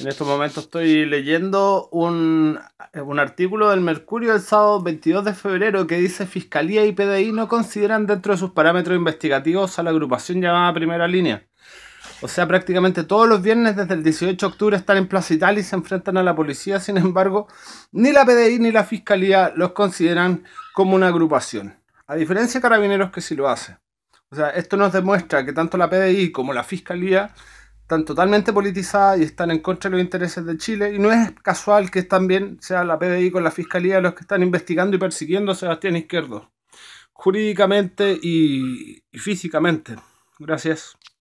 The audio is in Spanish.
En estos momentos estoy leyendo un, artículo del Mercurio del sábado 22 de febrero que dice Fiscalía y PDI no consideran dentro de sus parámetros investigativos a la agrupación llamada Primera Línea. O sea, prácticamente todos los viernes desde el 18 de octubre están en Plaza Italia y se enfrentan a la policía. Sin embargo, ni la PDI ni la Fiscalía los consideran como una agrupación. A diferencia de Carabineros que sí lo hace. O sea, esto nos demuestra que tanto la PDI como la Fiscalía están totalmente politizadas y están en contra de los intereses de Chile. Y no es casual que también sea la PDI con la Fiscalía los que están investigando y persiguiendo a Sebastián Izquierdo, jurídicamente y, y físicamente. Gracias.